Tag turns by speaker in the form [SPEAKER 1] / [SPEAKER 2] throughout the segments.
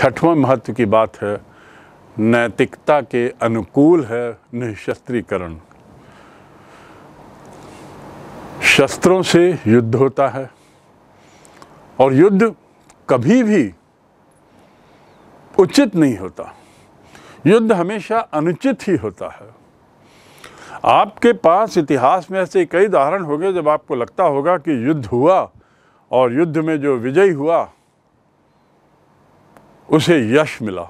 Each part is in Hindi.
[SPEAKER 1] छठवां महत्व की बात है नैतिकता के अनुकूल है निःशस्त्रीकरण शस्त्रों से युद्ध होता है और युद्ध कभी भी उचित नहीं होता युद्ध हमेशा अनुचित ही होता है आपके पास इतिहास में ऐसे कई उदाहरण होंगे जब आपको लगता होगा कि युद्ध हुआ और युद्ध में जो विजय हुआ उसे यश मिला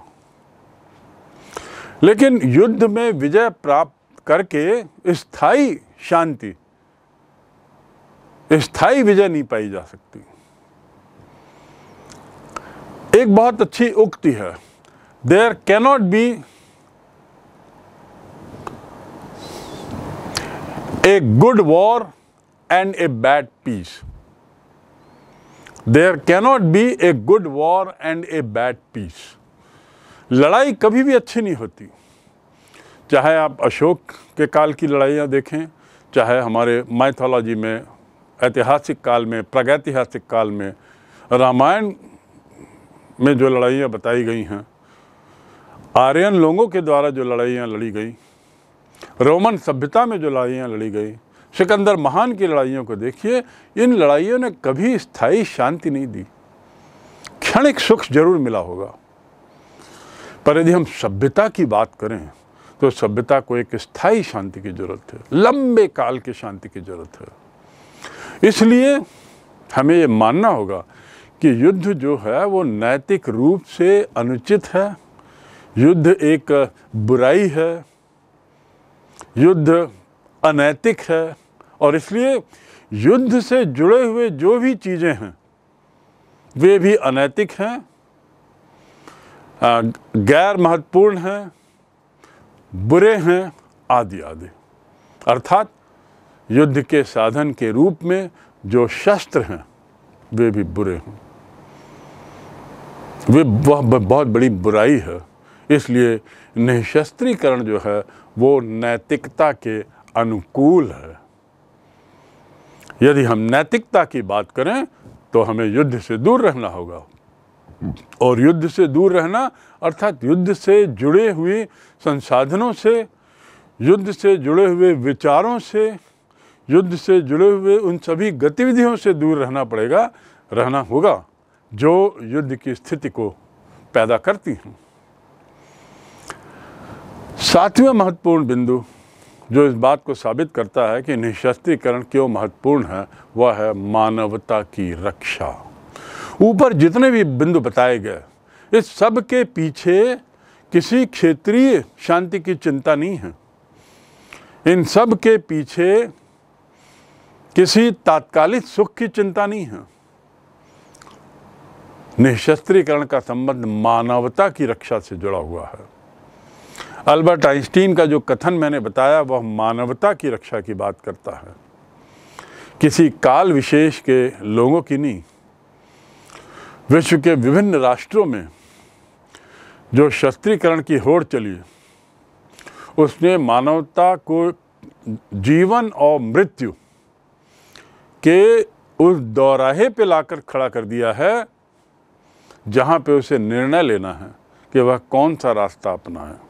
[SPEAKER 1] लेकिन युद्ध में विजय प्राप्त करके स्थाई शांति स्थाई विजय नहीं पाई जा सकती एक बहुत अच्छी उक्ति है there cannot be a good war and a bad peace there cannot be a good war and a bad peace लड़ाई कभी भी अच्छी नहीं होती चाहे आप अशोक के काल की लड़ाइयाँ देखें चाहे हमारे माइथोलॉजी में ऐतिहासिक काल में प्रागैतिहासिक काल में रामायण में जो लड़ाइयाँ बताई गई हैं आर्यन लोगों के द्वारा जो लड़ाइयाँ लड़ी गई रोमन सभ्यता में जो लड़ाइयाँ लड़ी गई सिकंदर महान की लड़ाइयों को देखिए इन लड़ाइयों ने कभी स्थायी शांति नहीं दी क्षणिक सुख जरूर मिला होगा पर यदि हम सभ्यता की बात करें तो सभ्यता को एक स्थायी शांति की जरूरत है लंबे काल की शांति की जरूरत है इसलिए हमें ये मानना होगा कि युद्ध जो है वो नैतिक रूप से अनुचित है युद्ध एक बुराई है युद्ध अनैतिक है और इसलिए युद्ध से जुड़े हुए जो भी चीज़ें हैं वे भी अनैतिक हैं गैर महत्वपूर्ण हैं बुरे हैं आदि आदि अर्थात युद्ध के साधन के रूप में जो शस्त्र हैं वे भी बुरे हैं वे बहुत बड़ी बुराई है इसलिए निःशस्त्रीकरण जो है वो नैतिकता के अनुकूल है यदि हम नैतिकता की बात करें तो हमें युद्ध से दूर रहना होगा और युद्ध से दूर रहना अर्थात युद्ध से जुड़े हुए संसाधनों से युद्ध से जुड़े हुए विचारों से युद्ध से जुड़े हुए उन सभी गतिविधियों से दूर रहना पड़ेगा रहना होगा जो युद्ध की स्थिति को पैदा करती हैं सातवें महत्वपूर्ण बिंदु जो इस बात को साबित करता है कि निशस्त्रीकरण क्यों महत्वपूर्ण है वह है मानवता की रक्षा ऊपर जितने भी बिंदु बताए गए इस सब के पीछे किसी क्षेत्रीय शांति की चिंता नहीं है इन सब के पीछे किसी तात्कालिक सुख की चिंता नहीं है निशस्त्रीकरण का संबंध मानवता की रक्षा से जुड़ा हुआ है अल्बर्ट आइंस्टीन का जो कथन मैंने बताया वह मानवता की रक्षा की बात करता है किसी काल विशेष के लोगों की नहीं विश्व के विभिन्न राष्ट्रों में जो शस्त्रीकरण की होड़ चली उसने मानवता को जीवन और मृत्यु के उस दौराहे पे लाकर खड़ा कर दिया है जहाँ पे उसे निर्णय लेना है कि वह कौन सा रास्ता अपना है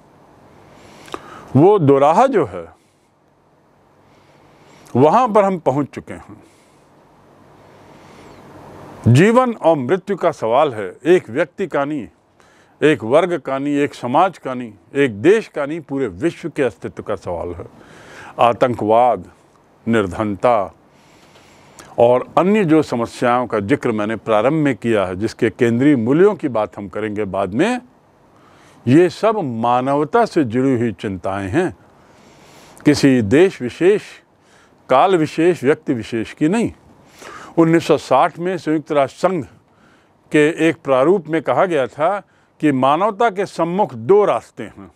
[SPEAKER 1] वो दोराहा जो है वहां पर हम पहुंच चुके हैं जीवन और मृत्यु का सवाल है एक व्यक्ति का नहीं एक वर्ग का नहीं एक समाज का नहीं एक देश का नहीं पूरे विश्व के अस्तित्व का सवाल है आतंकवाद निर्धनता और अन्य जो समस्याओं का जिक्र मैंने प्रारंभ में किया है जिसके केंद्रीय मूल्यों की बात हम करेंगे बाद में ये सब मानवता से जुड़ी हुई चिंताएं हैं किसी देश विशेष काल विशेष व्यक्ति विशेष की नहीं 1960 में संयुक्त राष्ट्र संघ के एक प्रारूप में कहा गया था कि मानवता के सम्मुख दो रास्ते हैं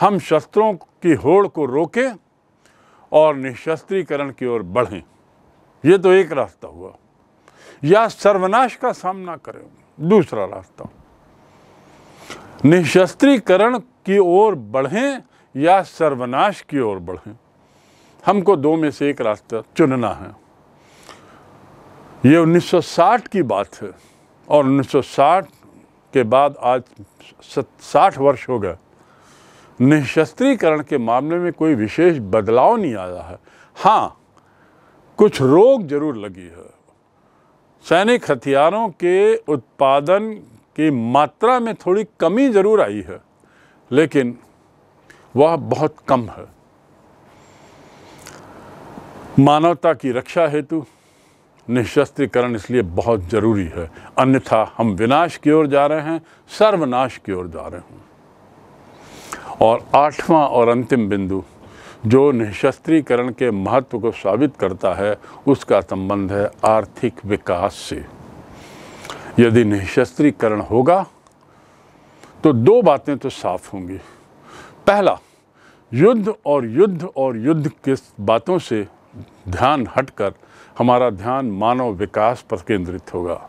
[SPEAKER 1] हम शस्त्रों की होड़ को रोकें और निशस्त्रीकरण की ओर बढ़ें ये तो एक रास्ता हुआ या सर्वनाश का सामना करें दूसरा रास्ता निशस्त्रीकरण की ओर बढ़ें या सर्वनाश की ओर बढ़ें हमको दो में से एक रास्ता चुनना है ये 1960 की बात है और 1960 के बाद आज साठ वर्ष हो गए निशस्त्रीकरण के मामले में कोई विशेष बदलाव नहीं आया है हाँ कुछ रोग जरूर लगी है सैनिक हथियारों के उत्पादन कि मात्रा में थोड़ी कमी ज़रूर आई है लेकिन वह बहुत कम है मानवता की रक्षा हेतु निशस्त्रीकरण इसलिए बहुत ज़रूरी है अन्यथा हम विनाश की ओर जा रहे हैं सर्वनाश की ओर जा रहे हैं और आठवां और अंतिम बिंदु जो निशस्त्रीकरण के महत्व को साबित करता है उसका संबंध है आर्थिक विकास से यदि निःशस्त्रीकरण होगा तो दो बातें तो साफ होंगी पहला युद्ध और युद्ध और युद्ध के बातों से ध्यान हटकर हमारा ध्यान मानव विकास पर केंद्रित होगा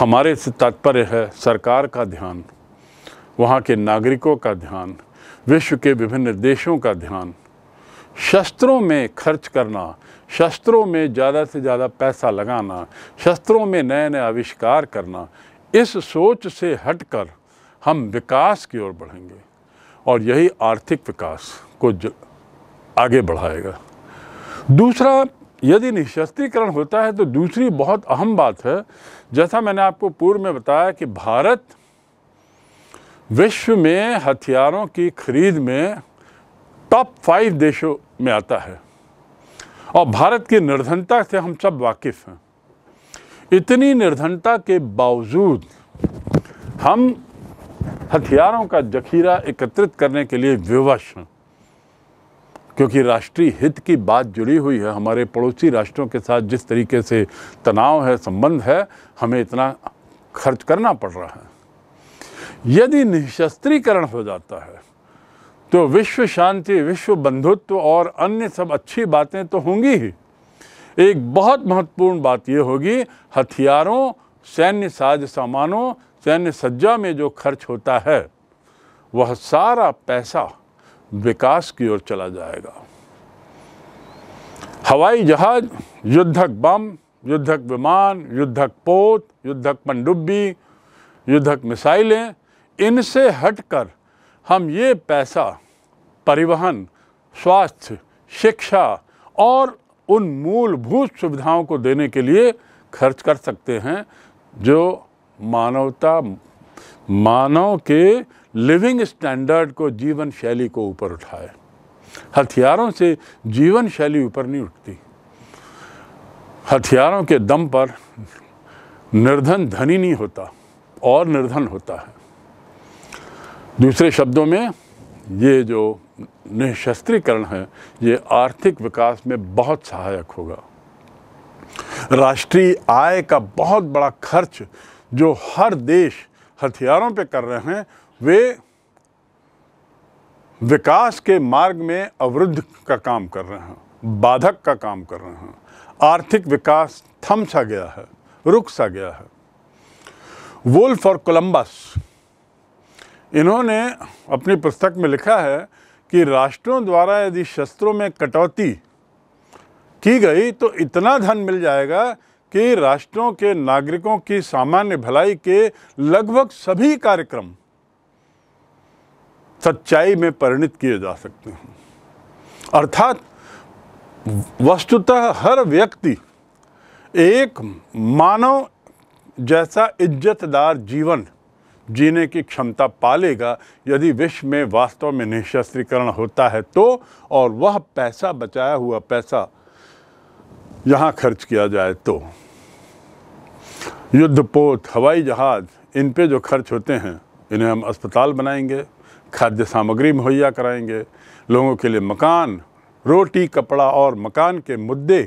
[SPEAKER 1] हमारे से तात्पर्य है सरकार का ध्यान वहाँ के नागरिकों का ध्यान विश्व के विभिन्न देशों का ध्यान शस्त्रों में खर्च करना शस्त्रों में ज़्यादा से ज़्यादा पैसा लगाना शस्त्रों में नए नए आविष्कार करना इस सोच से हटकर हम विकास की ओर बढ़ेंगे और यही आर्थिक विकास को आगे बढ़ाएगा दूसरा यदि निःशस्त्रीकरण होता है तो दूसरी बहुत अहम बात है जैसा मैंने आपको पूर्व में बताया कि भारत विश्व में हथियारों की खरीद में टॉप फाइव देशों में आता है और भारत की निर्धनता से हम सब वाकिफ़ हैं इतनी निर्धनता के बावजूद हम हथियारों का जखीरा एकत्रित करने के लिए विवश हैं क्योंकि राष्ट्रीय हित की बात जुड़ी हुई है हमारे पड़ोसी राष्ट्रों के साथ जिस तरीके से तनाव है संबंध है हमें इतना खर्च करना पड़ रहा है यदि निःशस्त्रीकरण हो जाता है तो विश्व शांति विश्व बंधुत्व और अन्य सब अच्छी बातें तो होंगी ही एक बहुत महत्वपूर्ण बात यह होगी हथियारों सैन्य साज सामानों सैन्य सज्जा में जो खर्च होता है वह सारा पैसा विकास की ओर चला जाएगा हवाई जहाज युद्धक बम युद्धक विमान युद्धक पोत युद्धक पनडुब्बी युद्धक मिसाइलें इनसे हटकर हम ये पैसा परिवहन स्वास्थ्य शिक्षा और उन मूलभूत सुविधाओं को देने के लिए खर्च कर सकते हैं जो मानवता मानव के लिविंग स्टैंडर्ड को जीवन शैली को ऊपर उठाए हथियारों से जीवन शैली ऊपर नहीं उठती हथियारों के दम पर निर्धन धनी नहीं होता और निर्धन होता है दूसरे शब्दों में ये जो निःशस्त्रीकरण है ये आर्थिक विकास में बहुत सहायक होगा राष्ट्रीय आय का बहुत बड़ा खर्च जो हर देश हथियारों पे कर रहे हैं वे विकास के मार्ग में अवरुद्ध का काम कर रहे हैं बाधक का काम कर रहे हैं आर्थिक विकास थम सा गया है रुक सा गया है वोल्फ और कोलंबस इन्होंने अपनी पुस्तक में लिखा है कि राष्ट्रों द्वारा यदि शस्त्रों में कटौती की गई तो इतना धन मिल जाएगा कि राष्ट्रों के नागरिकों की सामान्य भलाई के लगभग सभी कार्यक्रम सच्चाई में परिणित किए जा सकते हैं अर्थात वस्तुतः हर व्यक्ति एक मानव जैसा इज्जतदार जीवन जीने की क्षमता पालेगा यदि विश्व में वास्तव में निःशस्त्रीकरण होता है तो और वह पैसा बचाया हुआ पैसा यहाँ खर्च किया जाए तो युद्धपोत हवाई जहाज़ इन पे जो खर्च होते हैं इन्हें हम अस्पताल बनाएंगे खाद्य सामग्री मुहैया कराएंगे लोगों के लिए मकान रोटी कपड़ा और मकान के मुद्दे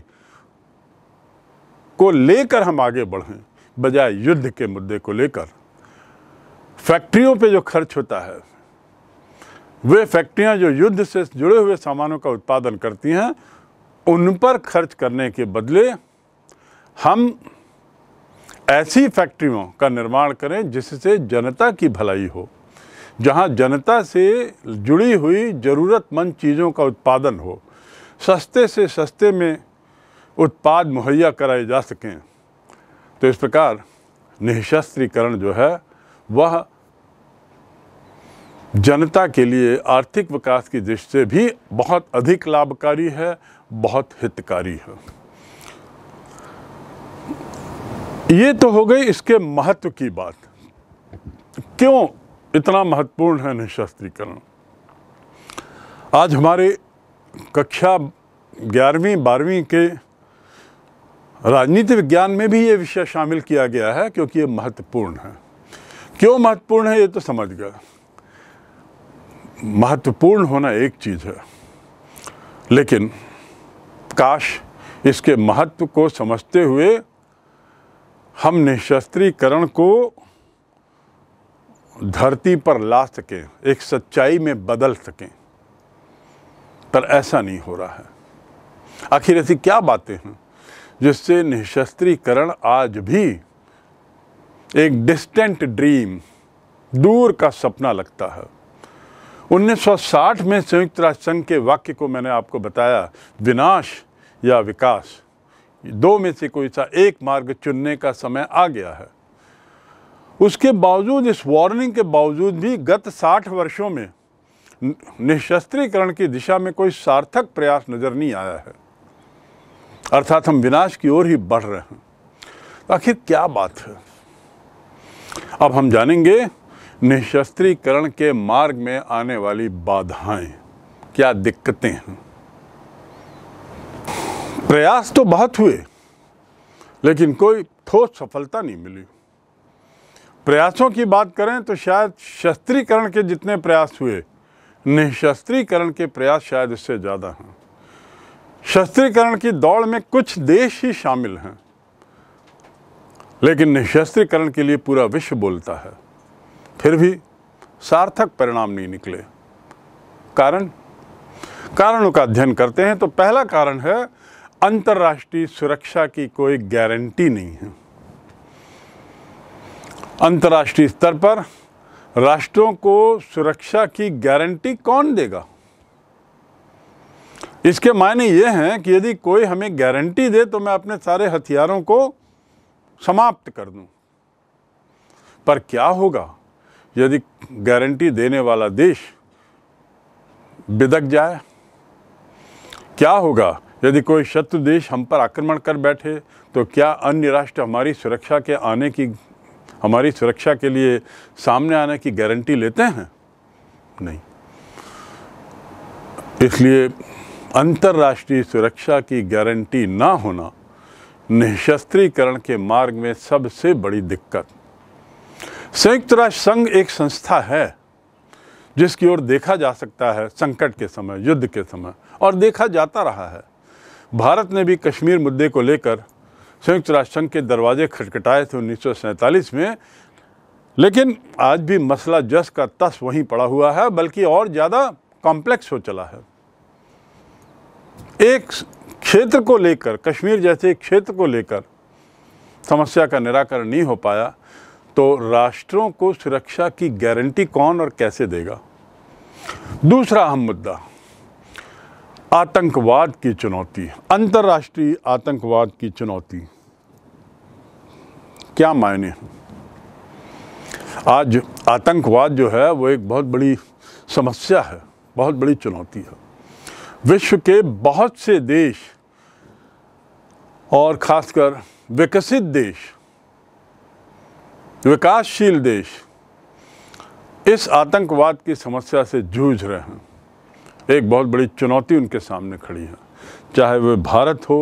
[SPEAKER 1] को लेकर हम आगे बढ़ें बजाय युद्ध के मुद्दे को लेकर फैक्ट्रियों पे जो खर्च होता है वे फैक्ट्रियां जो युद्ध से जुड़े हुए सामानों का उत्पादन करती हैं उन पर खर्च करने के बदले हम ऐसी फैक्ट्रियों का निर्माण करें जिससे जनता की भलाई हो जहां जनता से जुड़ी हुई ज़रूरतमंद चीज़ों का उत्पादन हो सस्ते से सस्ते में उत्पाद मुहैया कराए जा सकें तो इस प्रकार निःशस्त्रीकरण जो है वह जनता के लिए आर्थिक विकास की दृष्टि से भी बहुत अधिक लाभकारी है बहुत हितकारी है ये तो हो गई इसके महत्व की बात क्यों इतना महत्वपूर्ण है निःशस्त्रीकरण आज हमारे कक्षा ग्यारहवीं बारहवीं के राजनीति विज्ञान में भी ये विषय शामिल किया गया है क्योंकि ये महत्वपूर्ण है क्यों महत्वपूर्ण है ये तो समझ गया महत्वपूर्ण होना एक चीज़ है लेकिन काश इसके महत्व को समझते हुए हम निशस्त्रीकरण को धरती पर ला सकें एक सच्चाई में बदल सकें पर ऐसा नहीं हो रहा है आखिर ऐसी क्या बातें हैं जिससे निशस्त्रीकरण आज भी एक डिस्टेंट ड्रीम दूर का सपना लगता है 1960 में संयुक्त राष्ट्र संघ के वाक्य को मैंने आपको बताया विनाश या विकास दो में से कोई सा एक मार्ग चुनने का समय आ गया है उसके बावजूद इस वार्निंग के बावजूद भी गत 60 वर्षों में निशस्त्रीकरण की दिशा में कोई सार्थक प्रयास नज़र नहीं आया है अर्थात हम विनाश की ओर ही बढ़ रहे हैं आखिर क्या बात है अब हम जानेंगे निशस्त्रीकरण के मार्ग में आने वाली बाधाएं क्या दिक्कतें हैं प्रयास तो बहुत हुए लेकिन कोई ठोस सफलता नहीं मिली प्रयासों की बात करें तो शायद शस्त्रीकरण के जितने प्रयास हुए निशस्त्रीकरण के प्रयास शायद इससे ज़्यादा हैं शस्त्रीकरण की दौड़ में कुछ देश ही शामिल हैं लेकिन निशस्त्रीकरण के लिए पूरा विश्व बोलता है फिर भी सार्थक परिणाम नहीं निकले कारण कारणों का अध्ययन करते हैं तो पहला कारण है अंतर्राष्ट्रीय सुरक्षा की कोई गारंटी नहीं है अंतर्राष्ट्रीय स्तर पर राष्ट्रों को सुरक्षा की गारंटी कौन देगा इसके मायने ये हैं कि यदि कोई हमें गारंटी दे तो मैं अपने सारे हथियारों को समाप्त कर दूं पर क्या होगा यदि गारंटी देने वाला देश बिदक जाए क्या होगा यदि कोई शत्रु देश हम पर आक्रमण कर बैठे तो क्या अन्य राष्ट्र हमारी सुरक्षा के आने की हमारी सुरक्षा के लिए सामने आने की गारंटी लेते हैं नहीं इसलिए अंतर्राष्ट्रीय सुरक्षा की गारंटी ना होना निशस्त्रीकरण के मार्ग में सबसे बड़ी दिक्कत संयुक्त राष्ट्र संघ एक संस्था है जिसकी ओर देखा जा सकता है संकट के समय युद्ध के समय और देखा जाता रहा है भारत ने भी कश्मीर मुद्दे को लेकर संयुक्त राष्ट्र संघ के दरवाजे खटखटाए थे उन्नीस में लेकिन आज भी मसला जस का तस वहीं पड़ा हुआ है बल्कि और ज़्यादा कॉम्प्लेक्स हो चला है एक क्षेत्र को लेकर कश्मीर जैसे एक क्षेत्र को लेकर समस्या का निराकरण नहीं हो पाया तो राष्ट्रों को सुरक्षा की गारंटी कौन और कैसे देगा दूसरा अहम मुद्दा आतंकवाद की चुनौती अंतर्राष्ट्रीय आतंकवाद की चुनौती क्या मायने आज आतंकवाद जो है वो एक बहुत बड़ी समस्या है बहुत बड़ी चुनौती है विश्व के बहुत से देश और ख़ासकर विकसित देश विकासशील देश इस आतंकवाद की समस्या से जूझ रहे हैं एक बहुत बड़ी चुनौती उनके सामने खड़ी है चाहे वह भारत हो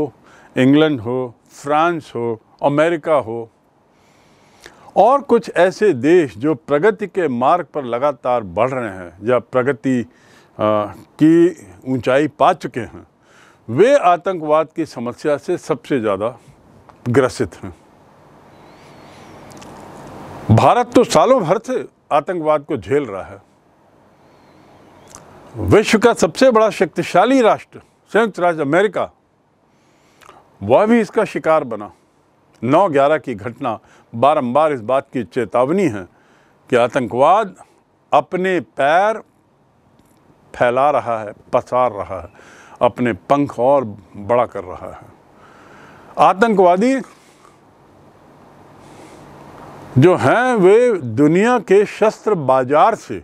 [SPEAKER 1] इंग्लैंड हो फ्रांस हो अमेरिका हो और कुछ ऐसे देश जो प्रगति के मार्ग पर लगातार बढ़ रहे हैं या प्रगति की ऊंचाई पा चुके हैं वे आतंकवाद की समस्या से सबसे ज़्यादा ग्रसित हैं भारत तो सालों भर से आतंकवाद को झेल रहा है विश्व का सबसे बड़ा शक्तिशाली राष्ट्र संयुक्त राज्य अमेरिका वह भी इसका शिकार बना नौ ग्यारह की घटना बारंबार इस बात की चेतावनी है कि आतंकवाद अपने पैर फैला रहा है पसार रहा है अपने पंख और बड़ा कर रहा है आतंकवादी जो हैं वे दुनिया के शस्त्र बाजार से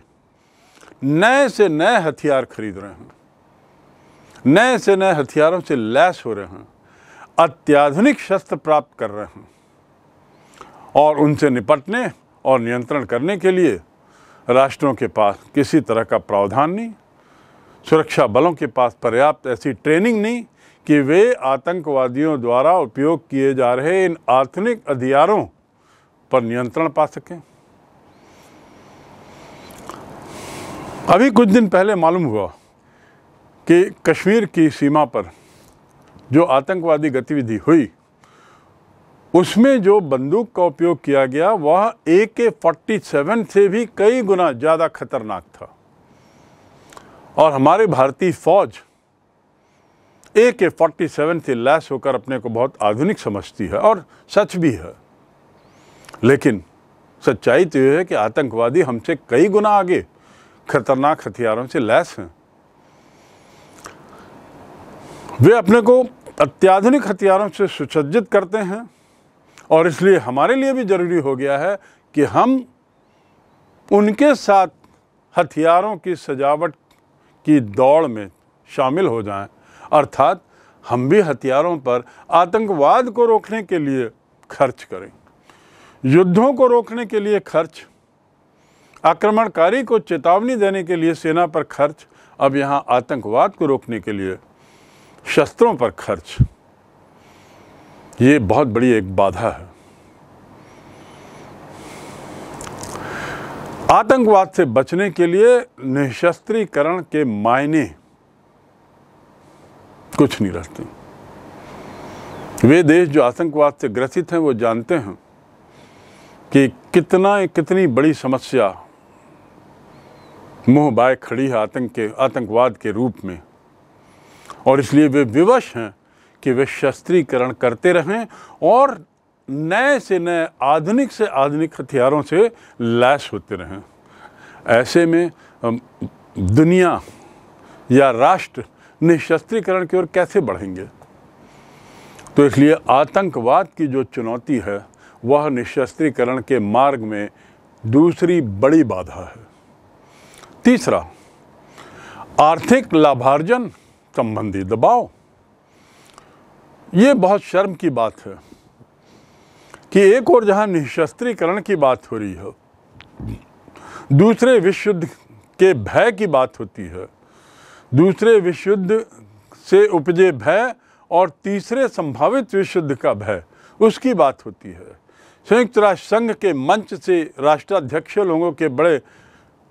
[SPEAKER 1] नए से नए हथियार खरीद रहे हैं नए से नए हथियारों से लैस हो रहे हैं अत्याधुनिक शस्त्र प्राप्त कर रहे हैं और उनसे निपटने और नियंत्रण करने के लिए राष्ट्रों के पास किसी तरह का प्रावधान नहीं सुरक्षा बलों के पास पर्याप्त ऐसी ट्रेनिंग नहीं कि वे आतंकवादियों द्वारा उपयोग किए जा रहे इन आधुनिक हथियारों पर नियंत्रण पा सकें अभी कुछ दिन पहले मालूम हुआ कि कश्मीर की सीमा पर जो आतंकवादी गतिविधि हुई उसमें जो बंदूक का उपयोग किया गया वह ए के फोर्टी सेवन से भी कई गुना ज़्यादा खतरनाक था और हमारे भारतीय फौज ए के फोर्टी सेवन से लैस होकर अपने को बहुत आधुनिक समझती है और सच भी है लेकिन सच्चाई तो यह है कि आतंकवादी हमसे कई गुना आगे खतरनाक हथियारों से लैस हैं वे अपने को अत्याधुनिक हथियारों से सुसज्जित करते हैं और इसलिए हमारे लिए भी ज़रूरी हो गया है कि हम उनके साथ हथियारों की सजावट की दौड़ में शामिल हो जाएं अर्थात हम भी हथियारों पर आतंकवाद को रोकने के लिए खर्च करें युद्धों को रोकने के लिए खर्च आक्रमणकारी को चेतावनी देने के लिए सेना पर खर्च अब यहाँ आतंकवाद को रोकने के लिए शस्त्रों पर खर्च ये बहुत बड़ी एक बाधा है आतंकवाद से बचने के लिए निःशस्त्रीकरण के मायने कुछ नहीं रहते वे देश जो आतंकवाद से ग्रसित हैं वो जानते हैं कि कितना कितनी बड़ी समस्या मुंह बाय खड़ी है आतंक के आतंकवाद के रूप में और इसलिए वे विवश हैं कि वे शस्त्रीकरण करते रहें और नए से नए आधुनिक से आधुनिक हथियारों से लैस होते रहें ऐसे में दुनिया या राष्ट्र निःशस्त्रीकरण की ओर कैसे बढ़ेंगे तो इसलिए आतंकवाद की जो चुनौती है वह निशस्त्रीकरण के मार्ग में दूसरी बड़ी बाधा है तीसरा आर्थिक लाभार्जन संबंधी दबाव ये बहुत शर्म की बात है कि एक और जहां निशस्त्रीकरण की बात हो रही है दूसरे विश्व युद्ध के भय की बात होती है दूसरे विश्व युद्ध से उपजे भय और तीसरे संभावित विश्व युद्ध का भय उसकी बात होती है संयुक्त राष्ट्र संघ के मंच से राष्ट्राध्यक्ष लोगों के बड़े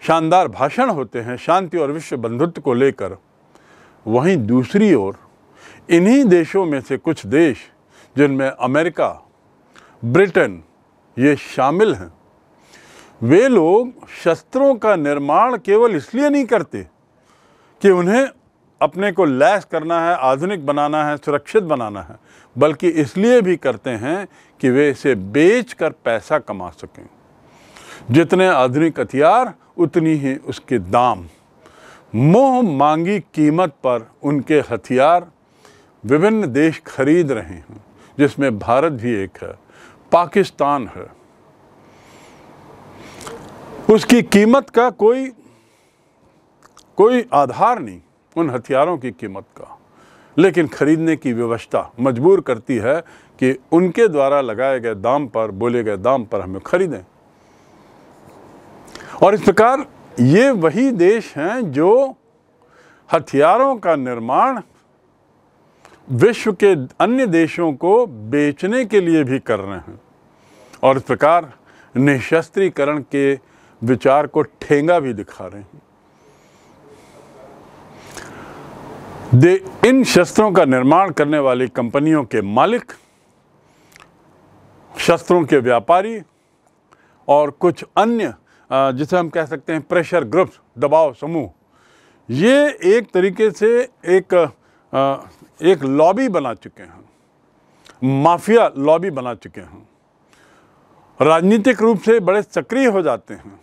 [SPEAKER 1] शानदार भाषण होते हैं शांति और विश्व बंधुत्व को लेकर वहीं दूसरी ओर इन्हीं देशों में से कुछ देश जिनमें अमेरिका ब्रिटेन ये शामिल हैं वे लोग शस्त्रों का निर्माण केवल इसलिए नहीं करते कि उन्हें अपने को लैस करना है आधुनिक बनाना है सुरक्षित बनाना है बल्कि इसलिए भी करते हैं कि वे इसे बेच कर पैसा कमा सकें जितने आधुनिक हथियार उतनी ही उसके दाम मोह मांगी कीमत पर उनके हथियार विभिन्न देश खरीद रहे हैं जिसमें भारत भी एक है पाकिस्तान है उसकी कीमत का कोई कोई आधार नहीं उन हथियारों की कीमत का लेकिन खरीदने की व्यवस्था मजबूर करती है कि उनके द्वारा लगाए गए दाम पर बोले गए दाम पर हमें खरीदें और इस प्रकार ये वही देश हैं जो हथियारों का निर्माण विश्व के अन्य देशों को बेचने के लिए भी कर रहे हैं और इस प्रकार निःशस्त्रीकरण के विचार को ठेंगा भी दिखा रहे हैं दे इन शस्त्रों का निर्माण करने वाली कंपनियों के मालिक शस्त्रों के व्यापारी और कुछ अन्य जिसे हम कह सकते हैं प्रेशर ग्रुप्स दबाव समूह ये एक तरीके से एक एक लॉबी बना चुके हैं माफिया लॉबी बना चुके हैं राजनीतिक रूप से बड़े सक्रिय हो जाते हैं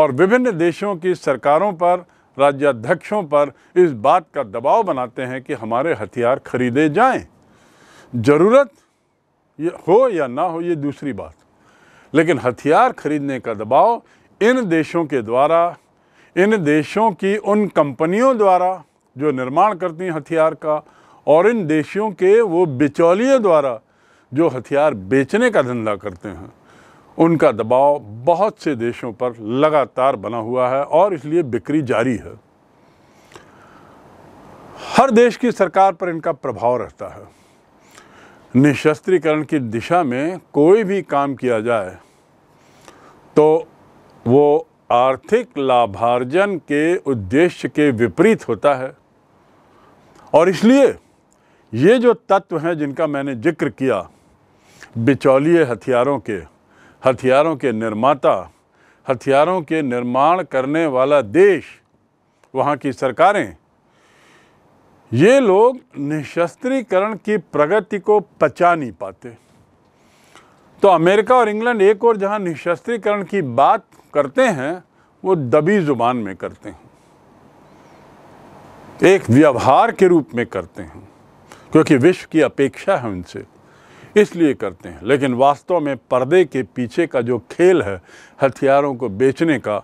[SPEAKER 1] और विभिन्न देशों की सरकारों पर राज्याध्यक्षों पर इस बात का दबाव बनाते हैं कि हमारे हथियार खरीदे जाएं। ज़रूरत ये हो या ना हो ये दूसरी बात लेकिन हथियार खरीदने का दबाव इन देशों के द्वारा इन देशों की उन कंपनियों द्वारा जो निर्माण करती हैं हथियार का और इन देशों के वो बिचौलियों द्वारा जो हथियार बेचने का धंधा करते हैं उनका दबाव बहुत से देशों पर लगातार बना हुआ है और इसलिए बिक्री जारी है हर देश की सरकार पर इनका प्रभाव रहता है निशस्त्रीकरण की दिशा में कोई भी काम किया जाए तो वो आर्थिक लाभार्जन के उद्देश्य के विपरीत होता है और इसलिए ये जो तत्व हैं जिनका मैंने जिक्र किया बिचौलिए हथियारों के हथियारों के निर्माता हथियारों के निर्माण करने वाला देश वहाँ की सरकारें ये लोग निशस्त्रीकरण की प्रगति को पचा नहीं पाते तो अमेरिका और इंग्लैंड एक और जहां निशस्त्रीकरण की बात करते हैं वो दबी जुबान में करते हैं एक व्यवहार के रूप में करते हैं क्योंकि विश्व की अपेक्षा है उनसे इसलिए करते हैं लेकिन वास्तव में पर्दे के पीछे का जो खेल है हथियारों को बेचने का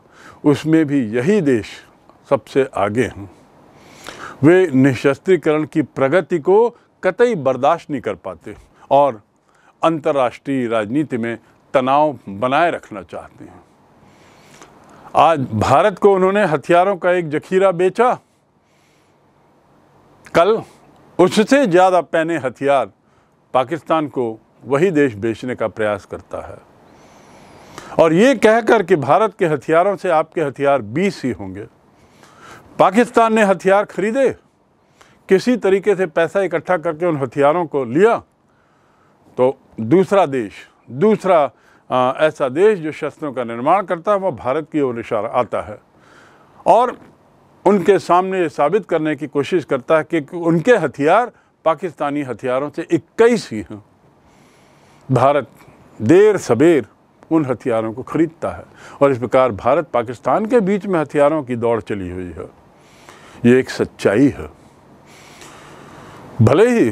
[SPEAKER 1] उसमें भी यही देश सबसे आगे हैं वे निशस्त्रीकरण की प्रगति को कतई बर्दाश्त नहीं कर पाते और अंतर्राष्ट्रीय राजनीति में तनाव बनाए रखना चाहते हैं आज भारत को उन्होंने हथियारों का एक जखीरा बेचा कल उससे ज़्यादा पहने हथियार पाकिस्तान को वही देश बेचने का प्रयास करता है और ये कहकर कि भारत के हथियारों से आपके हथियार बीस ही होंगे पाकिस्तान ने हथियार खरीदे किसी तरीके से पैसा इकट्ठा करके उन हथियारों को लिया तो दूसरा देश दूसरा आ, ऐसा देश जो शस्त्रों का निर्माण करता है वह भारत की ओर इशारा आता है और उनके सामने ये साबित करने की कोशिश करता है कि उनके हथियार पाकिस्तानी हथियारों से इक्कीस ही हैं भारत देर सबेर उन हथियारों को खरीदता है और इस प्रकार भारत पाकिस्तान के बीच में हथियारों की दौड़ चली हुई है ये एक सच्चाई है भले ही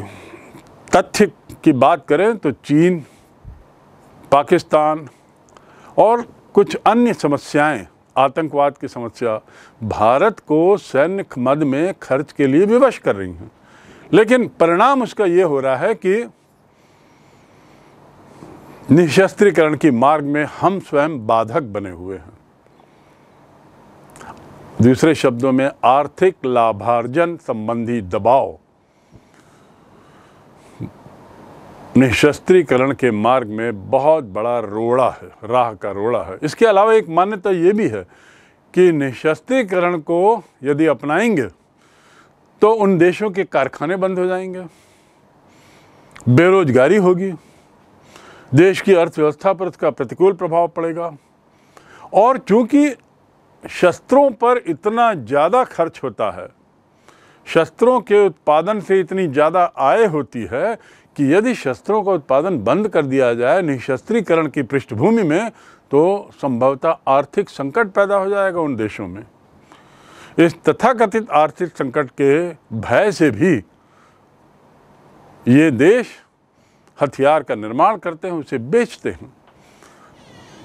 [SPEAKER 1] तथ्य की बात करें तो चीन पाकिस्तान और कुछ अन्य समस्याएं आतंकवाद की समस्या भारत को सैन्य मद में खर्च के लिए विवश कर रही हैं लेकिन परिणाम उसका ये हो रहा है कि निशस्त्रीकरण की मार्ग में हम स्वयं बाधक बने हुए हैं दूसरे शब्दों में आर्थिक लाभार्जन संबंधी दबाव निशस्त्रीकरण के मार्ग में बहुत बड़ा रोड़ा है राह का रोड़ा है इसके अलावा एक मान्यता ये भी है कि निशस्त्रीकरण को यदि अपनाएंगे तो उन देशों के कारखाने बंद हो जाएंगे बेरोजगारी होगी देश की अर्थव्यवस्था पर उसका प्रतिकूल प्रभाव पड़ेगा और चूंकि शस्त्रों पर इतना ज़्यादा खर्च होता है शस्त्रों के उत्पादन से इतनी ज़्यादा आय होती है कि यदि शस्त्रों का उत्पादन बंद कर दिया जाए निःशस्त्रीकरण की पृष्ठभूमि में तो संभवतः आर्थिक संकट पैदा हो जाएगा उन देशों में इस तथाकथित आर्थिक संकट के भय से भी ये देश हथियार का निर्माण करते हैं उसे बेचते हैं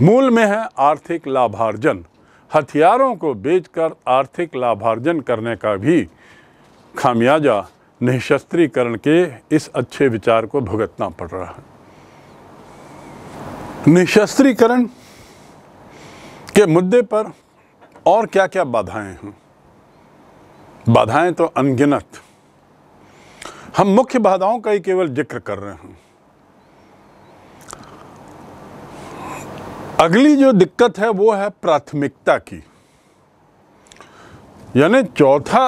[SPEAKER 1] मूल में है आर्थिक लाभार्जन हथियारों को बेचकर आर्थिक लाभार्जन करने का भी खामियाजा निःशस्त्रीकरण के इस अच्छे विचार को भुगतना पड़ रहा है निशस्त्रीकरण के मुद्दे पर और क्या क्या बाधाएं हैं बाधाएं तो अनगिनत हम मुख्य बाधाओं का ही केवल जिक्र कर रहे हैं अगली जो दिक्कत है वो है प्राथमिकता की यानी चौथा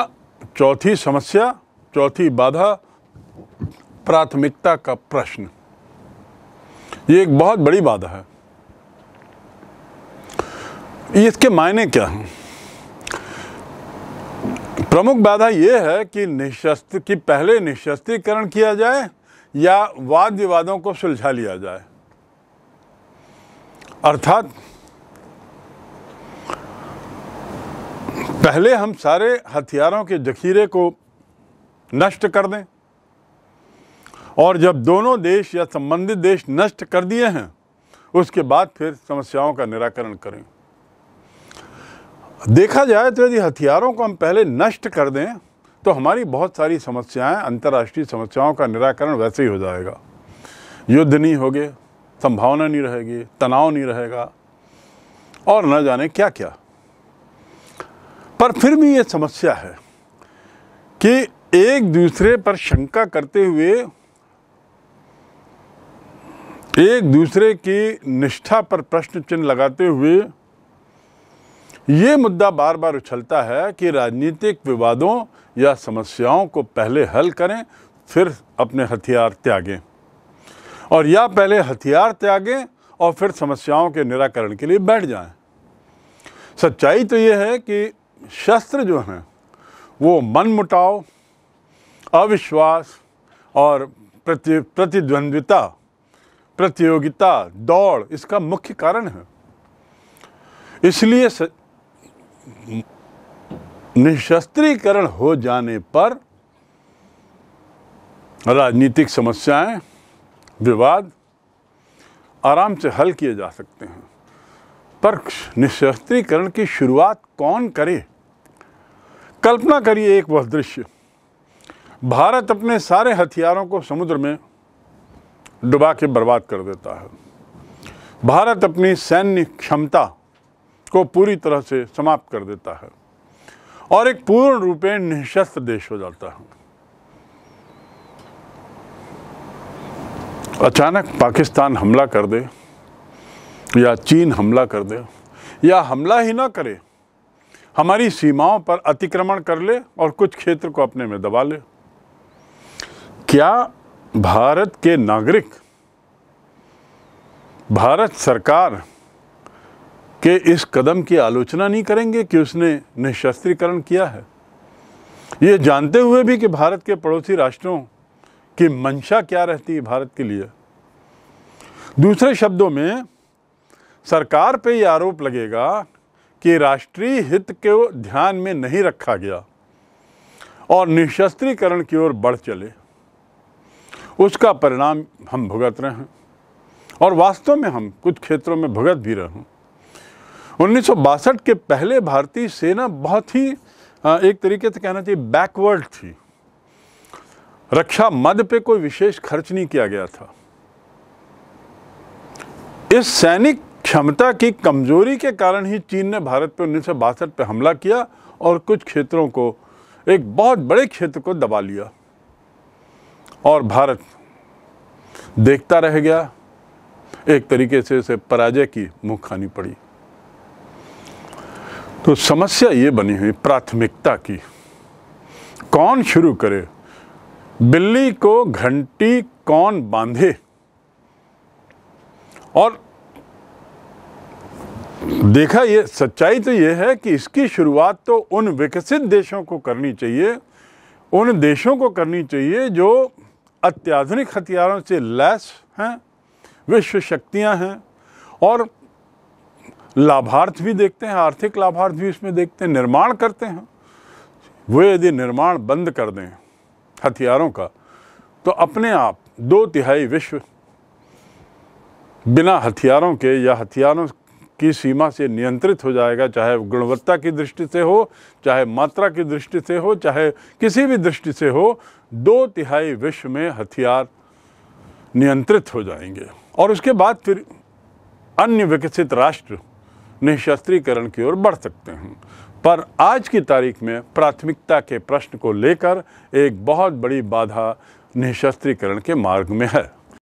[SPEAKER 1] चौथी समस्या चौथी बाधा प्राथमिकता का प्रश्न ये एक बहुत बड़ी बाधा है इसके मायने क्या हैं प्रमुख बाधा ये है कि निशस्त्र की पहले निशस्त्रीकरण किया जाए या वाद विवादों को सुलझा लिया जाए अर्थात पहले हम सारे हथियारों के जखीरे को नष्ट कर दें और जब दोनों देश या संबंधित देश नष्ट कर दिए हैं उसके बाद फिर समस्याओं का निराकरण करें देखा जाए तो यदि हथियारों को हम पहले नष्ट कर दें तो हमारी बहुत सारी समस्याएं अंतर्राष्ट्रीय समस्याओं का निराकरण वैसे ही हो जाएगा युद्ध नहीं होगे संभावना नहीं रहेगी तनाव नहीं रहेगा और न जाने क्या क्या पर फिर भी ये समस्या है कि एक दूसरे पर शंका करते हुए एक दूसरे की निष्ठा पर प्रश्न चिन्ह लगाते हुए ये मुद्दा बार बार उछलता है कि राजनीतिक विवादों या समस्याओं को पहले हल करें फिर अपने हथियार त्यागें और या पहले हथियार त्यागें और फिर समस्याओं के निराकरण के लिए बैठ जाएं। सच्चाई तो ये है कि शस्त्र जो हैं वो मन मुटाव अविश्वास और प्रति प्रतिद्वंद्विता प्रतियोगिता दौड़ इसका मुख्य कारण है इसलिए स... निशस्त्रीकरण हो जाने पर राजनीतिक समस्याएं विवाद आराम से हल किए जा सकते हैं पर निशस्त्रीकरण की शुरुआत कौन करे कल्पना करिए एक वह दृश्य भारत अपने सारे हथियारों को समुद्र में डुबा के बर्बाद कर देता है भारत अपनी सैन्य क्षमता को पूरी तरह से समाप्त कर देता है और एक पूर्ण रूपे निशस्त्र देश हो जाता है अचानक पाकिस्तान हमला कर दे या चीन हमला कर दे या हमला ही ना करे हमारी सीमाओं पर अतिक्रमण कर ले और कुछ क्षेत्र को अपने में दबा ले क्या भारत के नागरिक भारत सरकार के इस कदम की आलोचना नहीं करेंगे कि उसने निशस्त्रीकरण किया है ये जानते हुए भी कि भारत के पड़ोसी राष्ट्रों कि मंशा क्या रहती है भारत के लिए दूसरे शब्दों में सरकार पे ये आरोप लगेगा कि राष्ट्रीय हित को ध्यान में नहीं रखा गया और निशस्त्रीकरण की ओर बढ़ चले उसका परिणाम हम भुगत रहे हैं और वास्तव में हम कुछ क्षेत्रों में भुगत भी रहे हैं उन्नीस के पहले भारतीय सेना बहुत ही एक तरीके से कहना चाहिए बैकवर्ड थी रक्षा मद पे कोई विशेष खर्च नहीं किया गया था इस सैनिक क्षमता की कमजोरी के कारण ही चीन ने भारत पे उन्नीस पे हमला किया और कुछ क्षेत्रों को एक बहुत बड़े क्षेत्र को दबा लिया और भारत देखता रह गया एक तरीके से इसे पराजय की मुंह खानी पड़ी तो समस्या ये बनी हुई प्राथमिकता की कौन शुरू करे बिल्ली को घंटी कौन बांधे और देखा ये सच्चाई तो ये है कि इसकी शुरुआत तो उन विकसित देशों को करनी चाहिए उन देशों को करनी चाहिए जो अत्याधुनिक हथियारों से लैस हैं विश्व शक्तियां हैं और लाभार्थ भी देखते हैं आर्थिक लाभार्थ भी इसमें देखते हैं निर्माण करते हैं वे यदि निर्माण बंद कर दें हथियारों का तो अपने आप दो तिहाई विश्व बिना हथियारों के या हथियारों की सीमा से नियंत्रित हो जाएगा चाहे गुणवत्ता की दृष्टि से हो चाहे मात्रा की दृष्टि से हो चाहे किसी भी दृष्टि से हो दो तिहाई विश्व में हथियार नियंत्रित हो जाएंगे और उसके बाद फिर अन्य विकसित राष्ट्र निःशस्त्रीकरण की ओर बढ़ सकते हैं पर आज की तारीख में प्राथमिकता के प्रश्न को लेकर एक बहुत बड़ी बाधा निःशस्त्रीकरण के मार्ग में है